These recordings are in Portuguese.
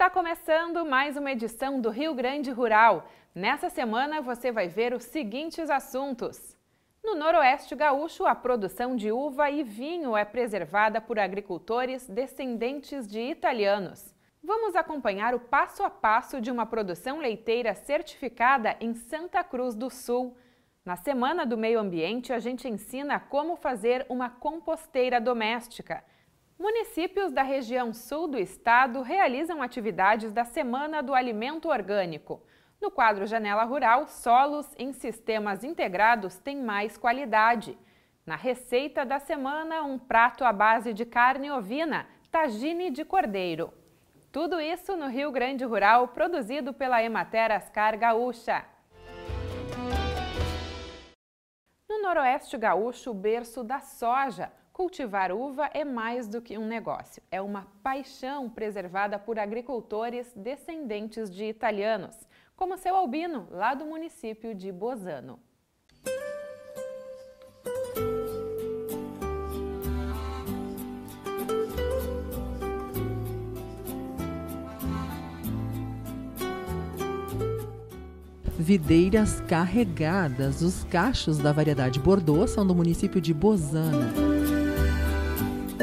Está começando mais uma edição do Rio Grande Rural. Nessa semana você vai ver os seguintes assuntos. No Noroeste Gaúcho, a produção de uva e vinho é preservada por agricultores descendentes de italianos. Vamos acompanhar o passo a passo de uma produção leiteira certificada em Santa Cruz do Sul. Na Semana do Meio Ambiente, a gente ensina como fazer uma composteira doméstica. Municípios da região sul do estado realizam atividades da Semana do Alimento Orgânico. No quadro Janela Rural, solos em sistemas integrados têm mais qualidade. Na receita da semana, um prato à base de carne ovina, tagine de cordeiro. Tudo isso no Rio Grande Rural, produzido pela Emater Ascar Gaúcha. No Noroeste Gaúcho, berço da soja, cultivar uva é mais do que um negócio, é uma paixão preservada por agricultores descendentes de italianos, como seu Albino, lá do município de Bozano. videiras carregadas. Os cachos da variedade Bordeaux são do município de Bozano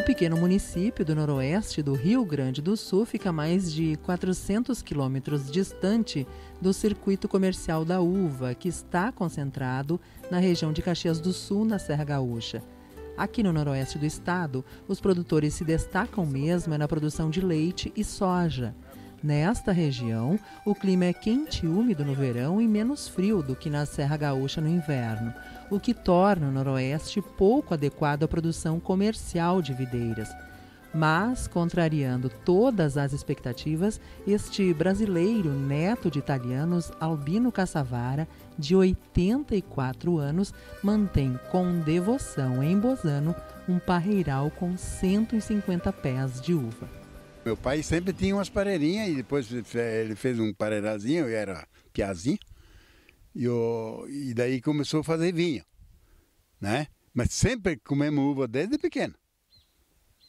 pequeno município do noroeste do Rio Grande do Sul fica mais de 400 quilômetros distante do circuito comercial da uva, que está concentrado na região de Caxias do Sul, na Serra Gaúcha. Aqui no noroeste do estado, os produtores se destacam mesmo na produção de leite e soja. Nesta região, o clima é quente e úmido no verão e menos frio do que na Serra Gaúcha no inverno o que torna o Noroeste pouco adequado à produção comercial de videiras. Mas, contrariando todas as expectativas, este brasileiro, neto de italianos, Albino Cassavara, de 84 anos, mantém com devoção em Bozano um parreiral com 150 pés de uva. Meu pai sempre tinha umas pareirinhas e depois eh, ele fez um pareirazinho, eu era piazinho. E, e daí começou a fazer vinho, né? Mas sempre comemos uva desde pequeno.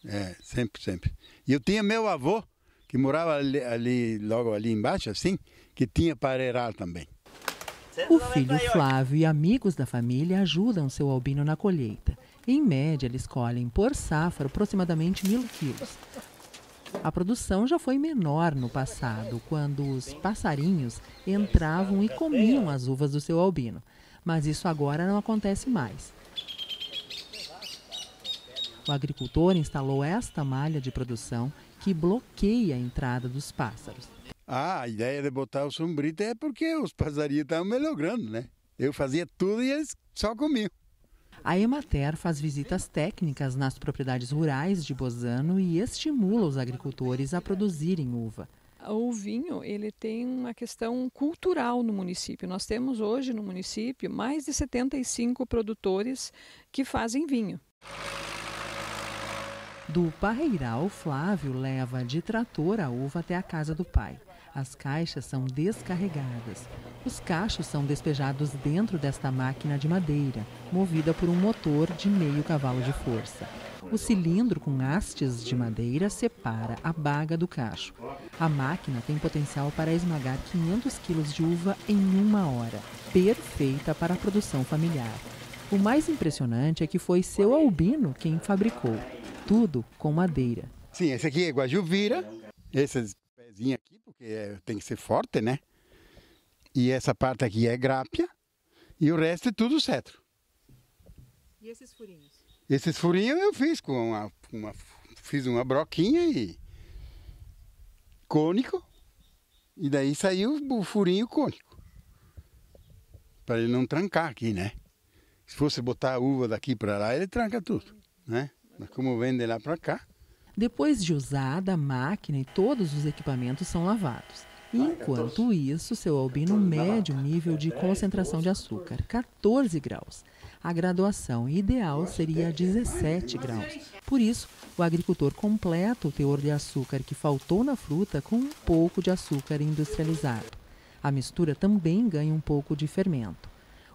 É, sempre, sempre. E eu tinha meu avô, que morava ali, ali, logo ali embaixo, assim, que tinha pareiral também. O filho Flávio e amigos da família ajudam seu albino na colheita. Em média, eles colhem por safra aproximadamente mil quilos. A produção já foi menor no passado, quando os passarinhos entravam e comiam as uvas do seu albino. Mas isso agora não acontece mais. O agricultor instalou esta malha de produção que bloqueia a entrada dos pássaros. Ah, a ideia de botar o sombrito é porque os passarinhos estavam melhorando, né? Eu fazia tudo e eles só comiam. A Emater faz visitas técnicas nas propriedades rurais de Bozano e estimula os agricultores a produzirem uva o vinho ele tem uma questão cultural no município. Nós temos hoje no município mais de 75 produtores que fazem vinho. Do Parreiral, Flávio leva de trator a uva até a casa do pai. As caixas são descarregadas. Os cachos são despejados dentro desta máquina de madeira, movida por um motor de meio cavalo de força. O cilindro com hastes de madeira separa a baga do cacho. A máquina tem potencial para esmagar 500 quilos de uva em uma hora, perfeita para a produção familiar. O mais impressionante é que foi seu Albino quem fabricou. Tudo com madeira. Sim, esse aqui é guajuvira, esses pezinhos aqui, porque é, tem que ser forte, né? e essa parte aqui é grápia, e o resto é tudo cetro. E esses furinhos? Esses furinhos eu fiz com uma, uma fiz uma broquinha e cônico, e daí saiu o furinho cônico, para ele não trancar aqui, né? Se fosse botar a uva daqui para lá, ele tranca tudo, né? Mas como vende lá para cá... Depois de usada, a máquina e todos os equipamentos são lavados. Enquanto isso, seu albino então, mede o nível é de concentração de açúcar, 14 graus. A graduação ideal seria 17 é graus. Por isso, o agricultor completa o teor de açúcar que faltou na fruta com um pouco de açúcar industrializado. A mistura também ganha um pouco de fermento.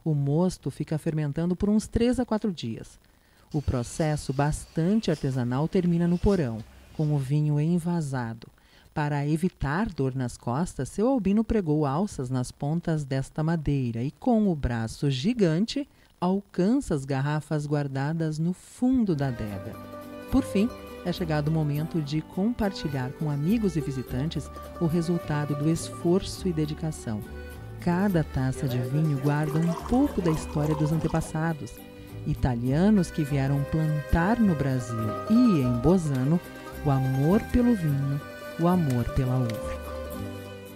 O mosto fica fermentando por uns 3 a 4 dias. O processo bastante artesanal termina no porão, com o vinho envasado. Para evitar dor nas costas, seu albino pregou alças nas pontas desta madeira e, com o braço gigante, alcança as garrafas guardadas no fundo da adega. Por fim, é chegado o momento de compartilhar com amigos e visitantes o resultado do esforço e dedicação. Cada taça de vinho guarda um pouco da história dos antepassados. Italianos que vieram plantar no Brasil e em Bozano o amor pelo vinho o amor pela uva.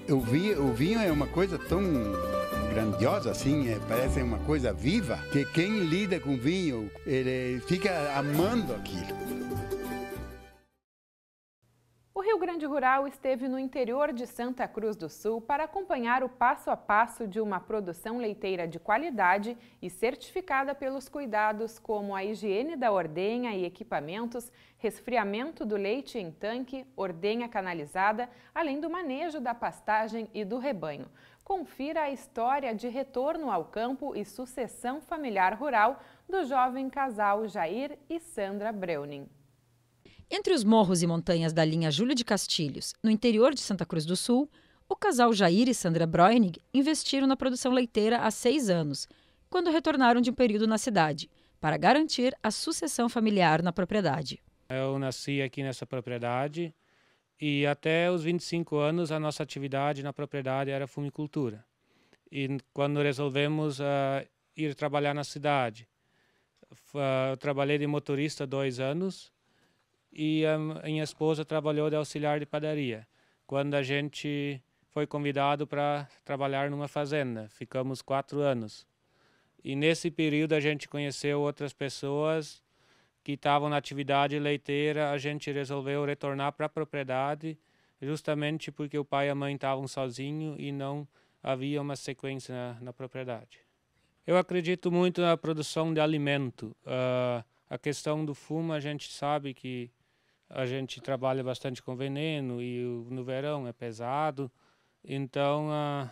O vinho, o vinho é uma coisa tão grandiosa assim, é, parece uma coisa viva, que quem lida com vinho, ele fica amando aquilo. Rural esteve no interior de Santa Cruz do Sul para acompanhar o passo a passo de uma produção leiteira de qualidade e certificada pelos cuidados como a higiene da ordenha e equipamentos, resfriamento do leite em tanque, ordenha canalizada, além do manejo da pastagem e do rebanho. Confira a história de retorno ao campo e sucessão familiar rural do jovem casal Jair e Sandra Breuning. Entre os morros e montanhas da linha Júlio de Castilhos, no interior de Santa Cruz do Sul, o casal Jair e Sandra Breunig investiram na produção leiteira há seis anos, quando retornaram de um período na cidade, para garantir a sucessão familiar na propriedade. Eu nasci aqui nessa propriedade e até os 25 anos a nossa atividade na propriedade era fumicultura. E quando resolvemos uh, ir trabalhar na cidade, uh, eu trabalhei de motorista dois anos e a minha esposa trabalhou de auxiliar de padaria. Quando a gente foi convidado para trabalhar numa fazenda, ficamos quatro anos. E nesse período a gente conheceu outras pessoas que estavam na atividade leiteira. A gente resolveu retornar para a propriedade, justamente porque o pai e a mãe estavam sozinhos e não havia uma sequência na, na, propriedade. Eu acredito muito na produção de alimento. Uh, a questão do fumo, a gente sabe que a gente trabalha bastante com veneno e no verão é pesado. Então, uh,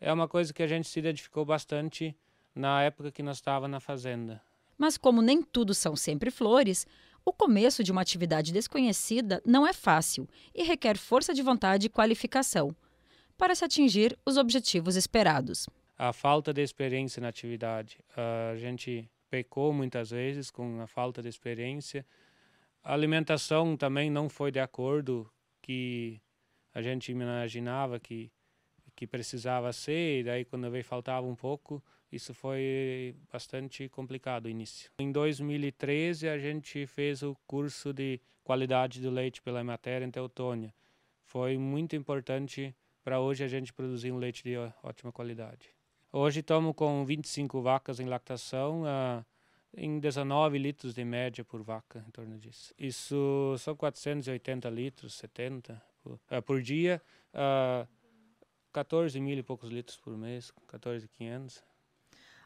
é uma coisa que a gente se identificou bastante na época que nós estava na fazenda. Mas como nem tudo são sempre flores, o começo de uma atividade desconhecida não é fácil e requer força de vontade e qualificação para se atingir os objetivos esperados. A falta de experiência na atividade. A gente pecou muitas vezes com a falta de experiência a alimentação também não foi de acordo que a gente imaginava que que precisava ser, e daí quando veio faltava um pouco, isso foi bastante complicado o início. Em 2013 a gente fez o curso de qualidade do leite pela matéria em Teutônia. Foi muito importante para hoje a gente produzir um leite de ótima qualidade. Hoje estamos com 25 vacas em lactação, ah, em 19 litros de média por vaca, em torno disso. Isso são 480 litros, 70 por, uh, por dia, uh, ah, 14 mil e poucos litros por mês, 14,500.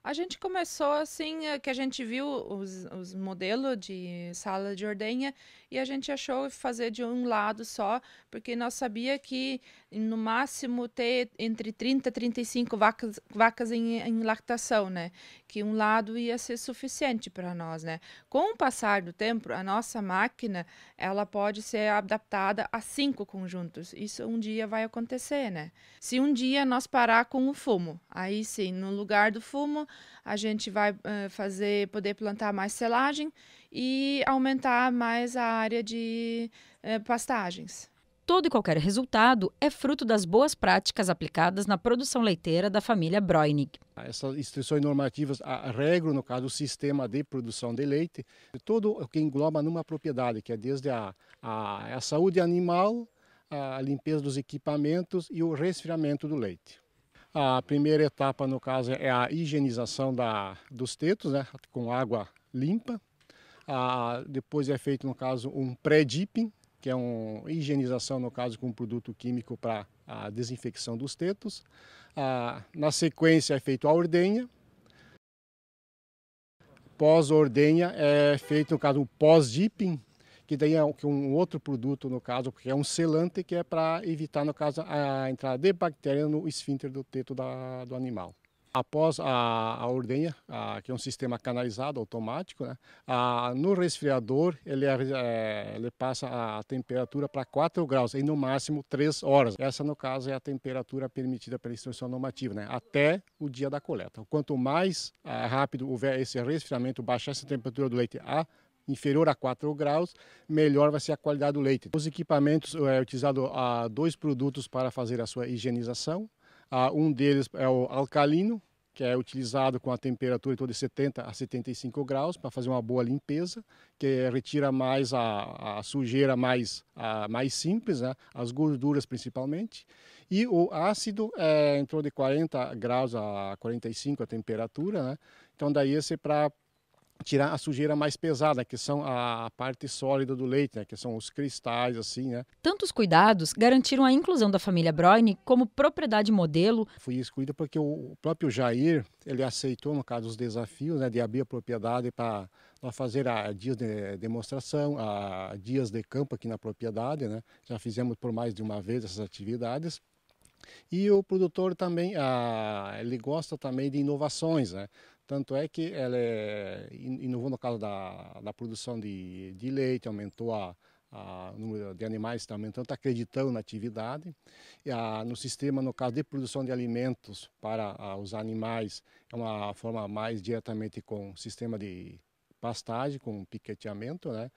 A gente começou assim, é, que a gente viu os, os modelos de sala de ordenha e a gente achou fazer de um lado só, porque nós sabia que no máximo ter entre 30 e 35 vacas, vacas em, em lactação, né? Que um lado ia ser suficiente para nós, né? Com o passar do tempo, a nossa máquina, ela pode ser adaptada a cinco conjuntos. Isso um dia vai acontecer, né? Se um dia nós parar com o fumo, aí sim, no lugar do fumo, a gente vai uh, fazer, poder plantar mais selagem e aumentar mais a área de uh, pastagens. Todo e qualquer resultado é fruto das boas práticas aplicadas na produção leiteira da família Breunig. Ah, essas instruções normativas regram, no caso, o sistema de produção de leite, tudo o que engloba numa propriedade, que é desde a, a, a saúde animal, a limpeza dos equipamentos e o resfriamento do leite. A primeira etapa, no caso, é a higienização da, dos tetos, né, com água limpa. a depois é feito, no caso, um pré-dipping, que é uma higienização, no caso, com um produto químico para a desinfecção dos tetos. a na sequência é feito a ordenha. Pós-ordenha é feito, no caso, o um pós-dipping, que daí é um outro produto, no caso, porque é um selante que é para evitar, no caso, a entrada de bactéria no esfíncter do teto da, do animal. Após a, a ordenha, a, que é um sistema canalizado automático, né, a, no resfriador ele, é, é ele passa a temperatura para 4 graus e no máximo 3 horas. Essa, no caso, é a temperatura permitida pela instrução normativa, né, até o dia da coleta. Quanto mais ah, rápido houver esse resfriamento, baixar essa temperatura do leite a inferior a 4 graus, melhor vai ser a qualidade do leite. Os equipamentos é utilizado há dois produtos para fazer a sua higienização. Um deles é o alcalino, que é utilizado com a temperatura em torno de 70 a 75 graus para fazer uma boa limpeza, que retira mais a, a sujeira mais, a, mais simples, né? as gorduras principalmente. E o ácido é em torno de 40 graus a 45 a temperatura, né? então daí esse é para tirar a sujeira mais pesada, que são a parte sólida do leite, né, que são os cristais, assim, né? Tantos cuidados garantiram a inclusão da família Broine como propriedade modelo. Fui excluída porque o próprio Jair, ele aceitou, no caso, os desafios né, de abrir a propriedade para fazer a dias de demonstração, a dias de campo aqui na propriedade, né? Já fizemos por mais de uma vez essas atividades. E o produtor também, ah, ele gosta também de inovações, né? Tanto é que ela é, inovou no caso da, da produção de, de leite, aumentou a, a, o número de animais está aumentando, está acreditando na atividade. E a, no sistema, no caso de produção de alimentos para a, os animais, é uma forma mais diretamente com sistema de pastagem, com piqueteamento, né?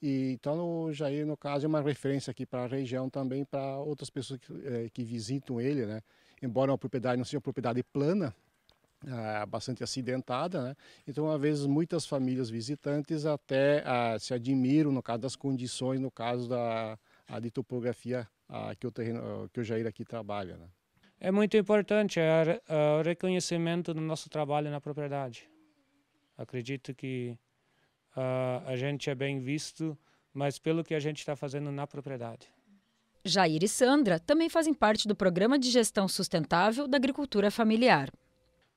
E, então, o Jair, no caso, é uma referência aqui para a região também, para outras pessoas que, eh, que visitam ele, né? Embora a propriedade não seja uma propriedade plana, ah, bastante acidentada, né? então às vezes muitas famílias visitantes até ah, se admiram no caso das condições, no caso da de topografia ah, que o terreno ah, que o Jair aqui trabalha. Né? É muito importante é, o reconhecimento do nosso trabalho na propriedade. Acredito que ah, a gente é bem visto, mas pelo que a gente está fazendo na propriedade. Jair e Sandra também fazem parte do Programa de Gestão Sustentável da Agricultura Familiar.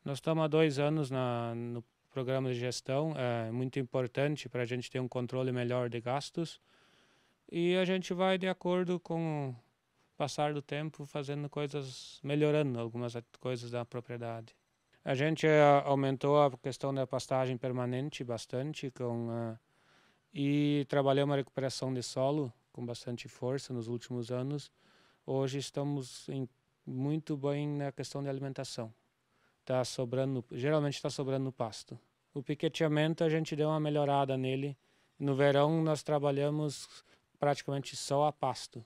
Nós estamos há dois anos na, no programa de gestão, é muito importante para a gente ter um controle melhor de gastos e a gente vai de acordo com o passar do tempo fazendo coisas, melhorando algumas coisas da propriedade. A gente é, aumentou a questão da pastagem permanente bastante com uh, e trabalhou uma recuperação de solo com bastante força nos últimos anos. Hoje estamos em, muito bem na questão de alimentação está sobrando, geralmente está sobrando no pasto. O piqueteamento a gente deu uma melhorada nele. No verão nós trabalhamos praticamente só a pasto.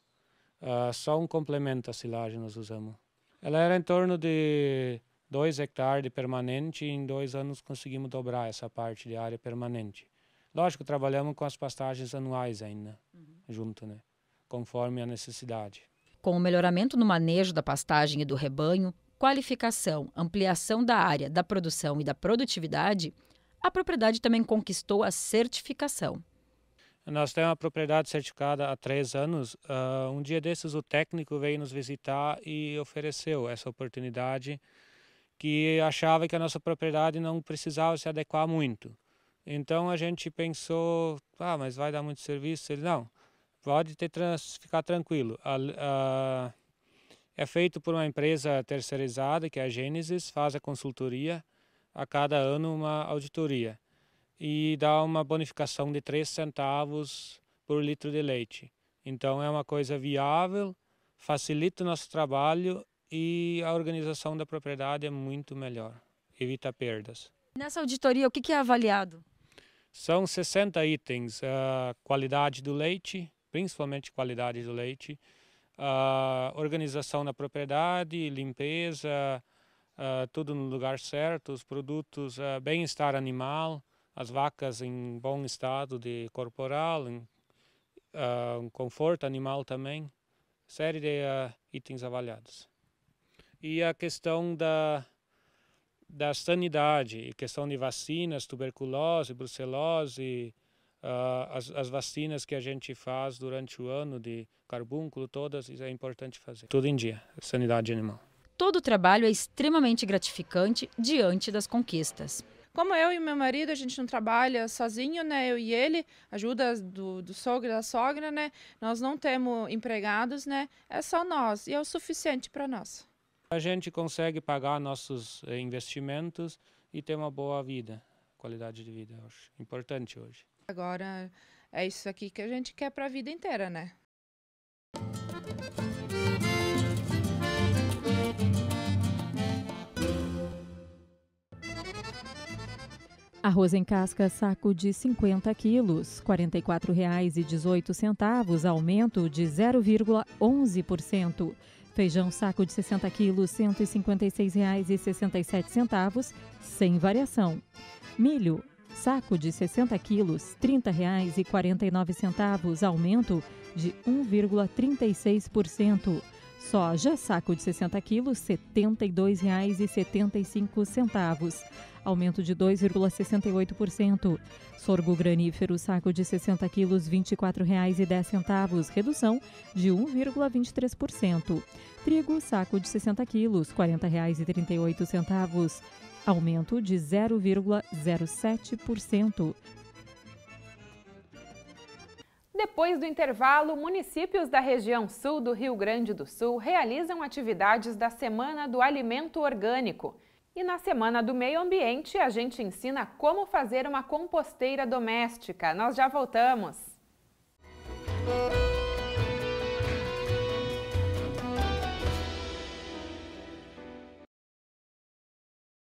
Uh, só um complemento a silagem nós usamos. Ela era em torno de dois hectares de permanente e em dois anos conseguimos dobrar essa parte de área permanente. Lógico, trabalhamos com as pastagens anuais ainda, uhum. junto, né? Conforme a necessidade. Com o melhoramento no manejo da pastagem e do rebanho, qualificação, ampliação da área da produção e da produtividade, a propriedade também conquistou a certificação. Nós temos a propriedade certificada há três anos. Uh, um dia desses, o técnico veio nos visitar e ofereceu essa oportunidade, que achava que a nossa propriedade não precisava se adequar muito. Então a gente pensou, ah, mas vai dar muito serviço? Ele, não, pode ter, ficar tranquilo. A, a é feito por uma empresa terceirizada, que é a Gênesis, faz a consultoria, a cada ano uma auditoria e dá uma bonificação de 3 centavos por litro de leite. Então é uma coisa viável, facilita o nosso trabalho e a organização da propriedade é muito melhor, evita perdas. Nessa auditoria, o que é avaliado? São 60 itens, a ah, qualidade do leite, principalmente qualidade do leite, a organização da propriedade, limpeza, tudo no lugar certo, os produtos, bem-estar animal, as vacas em bom estado de corporal, em, conforto animal também, série de itens avaliados. E a questão da da sanidade, questão de vacinas, tuberculose, brucelose, Uh, as, as, vacinas que a gente faz durante o ano de carbúnculo, todas, é importante fazer. Tudo em dia, sanidade animal. Todo o trabalho é extremamente gratificante diante das conquistas. Como eu e meu marido, a gente não trabalha sozinho, né? Eu e ele, ajuda do, do sogro e da sogra, né? Nós não temos empregados, né? É só nós e é o suficiente para nós. A gente consegue pagar nossos eh, investimentos e ter uma boa vida, qualidade de vida, eu acho. Importante hoje. Agora é isso aqui que a gente quer para a vida inteira, né? Arroz em casca, saco de 50 quilos, R$ 44,18, aumento de 0,11%. Feijão saco de 60 quilos, R$ 156,67, sem variação. Milho, Saco de 60 quilos, R$ 30,49, aumento de 1,36%. Soja, saco de 60 quilos, R$ 72,75, aumento de 2,68%. Sorgo granífero, saco de 60 quilos, R$ 24,10, redução de 1,23%. Trigo, saco de 60 quilos, R$ 40,38, aumento de 0,07%. Depois do intervalo, municípios da região sul do Rio Grande do Sul realizam atividades da Semana do Alimento Orgânico. E na Semana do Meio Ambiente, a gente ensina como fazer uma composteira doméstica. Nós já voltamos! Música